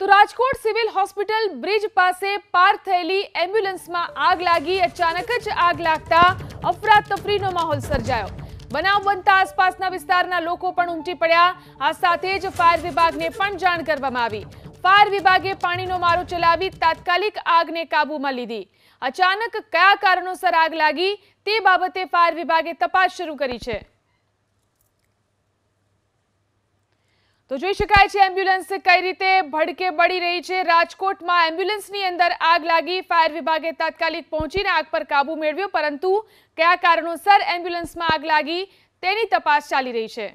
તો Rajkot civil hospital bridge પાસે પાર થયેલી એમ્બ્યુલન્સમાં આગ લાગી અચાનક જ આગ લાગતા અફરાતફરીનો માહોલ સર્જાયો બનાવ બનતા આસપાસના વિસ્તારના લોકો પણ ઉમટી પડ્યા આ સાથે જ ફાયર વિભાગને પણ જાણ કરવામાં આવી ફાયર વિભાગે પાણીનો મારો ચલાવી તાત્કાલિક આગને કાબૂમાં લીધી અચાનક કયા કારણોસર આગ લાગી તે બાબતે ફાયર વિભાગે તપાસ શરૂ કરી છે તો જોઈ શકાય છે એમ્બ્યુલન્સ કઈ રીતે ભડકે બળી રહી છે રાજકોટમાં એમ્બ્યુલન્સની અંદર આગ લાગી ફાયર વિભાગે તાત્કાલિક પહોંચીને આગ પર કાબુ મેળવ્યો પરંતુ કયા કારણોસર એમ્બ્યુલન્સમાં આગ લાગી તેની તપાસ ચાલી રહી છે